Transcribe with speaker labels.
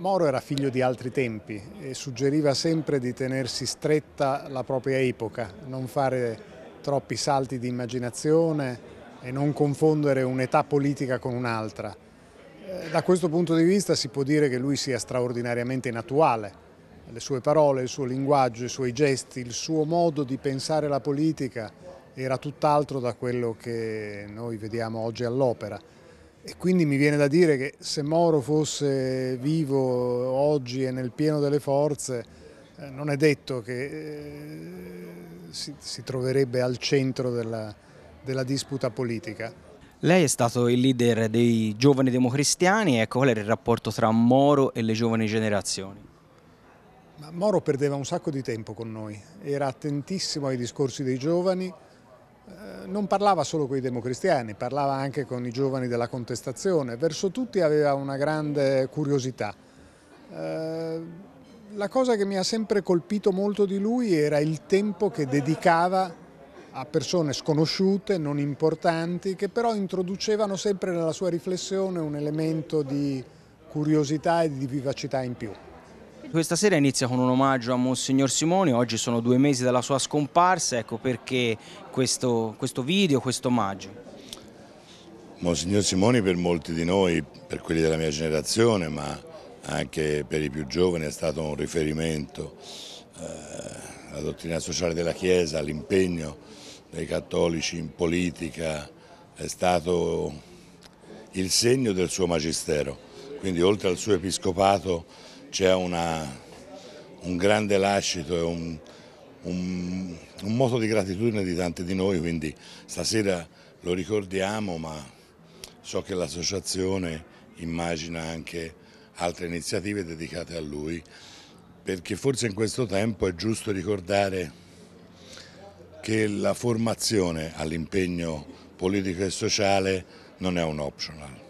Speaker 1: Moro era figlio di altri tempi e suggeriva sempre di tenersi stretta la propria epoca, non fare troppi salti di immaginazione e non confondere un'età politica con un'altra. Eh, da questo punto di vista si può dire che lui sia straordinariamente inattuale. Le sue parole, il suo linguaggio, i suoi gesti, il suo modo di pensare la politica era tutt'altro da quello che noi vediamo oggi all'opera. E quindi mi viene da dire che se Moro fosse vivo oggi e nel pieno delle forze, eh, non è detto che eh, si, troverebbe al centro della, della disputa politica.
Speaker 2: Lei è stato il leader dei giovani democristiani, ecco qual era il rapporto tra Moro e le giovani generazioni?
Speaker 1: Ma Moro perdeva un sacco di tempo con noi, era attentissimo ai discorsi dei giovani, eh, non parlava solo con i democristiani, parlava anche con i giovani della contestazione, verso tutti aveva una grande curiosità. Eh, la cosa che mi ha sempre colpito molto di lui era il tempo che dedicava a persone sconosciute, non importanti, che però introducevano sempre nella sua riflessione un elemento di curiosità e di vivacità in più.
Speaker 2: Questa sera inizia con un omaggio a Monsignor Simoni, oggi sono due mesi dalla sua scomparsa, ecco perché questo, questo video, questo omaggio.
Speaker 3: Monsignor Simoni per molti di noi, per quelli della mia generazione, ma anche per i più giovani è stato un riferimento eh, alla dottrina sociale della Chiesa, all'impegno dei cattolici in politica, è stato il segno del suo magistero, quindi oltre al suo episcopato c'è un grande lascito e un, un, un moto di gratitudine di tanti di noi, quindi stasera lo ricordiamo, ma so che l'associazione immagina anche altre iniziative dedicate a lui, perché forse in questo tempo è giusto ricordare che la formazione all'impegno politico e sociale
Speaker 1: non è un optional.